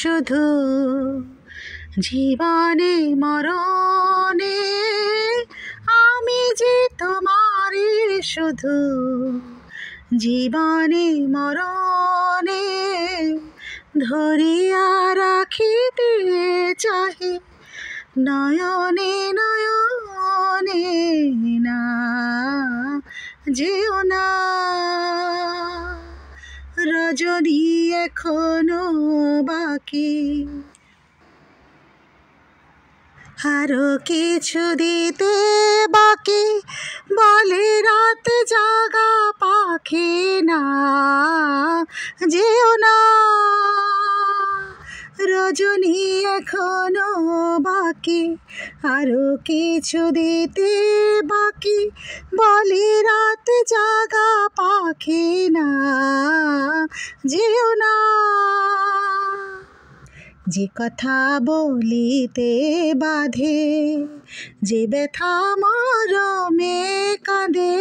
শুধু জীবনে মরণে আমি যে তোমারই শুধু জীবনে মরণে ধরিয়া রাখিতে চাহি নয়নে নয়নে না যেও না যদি এখনো বাকি আরো কিছু দিতে বাকি বলে রাত জাগা পাখি না যেও না রজনী এখনো বাকি আরো কিছু দিতে বাকি বলে রাত জাগা পাখি না যেও না যে কথা বলিতে বাধে যে ব্যথা মরমে কাঁদে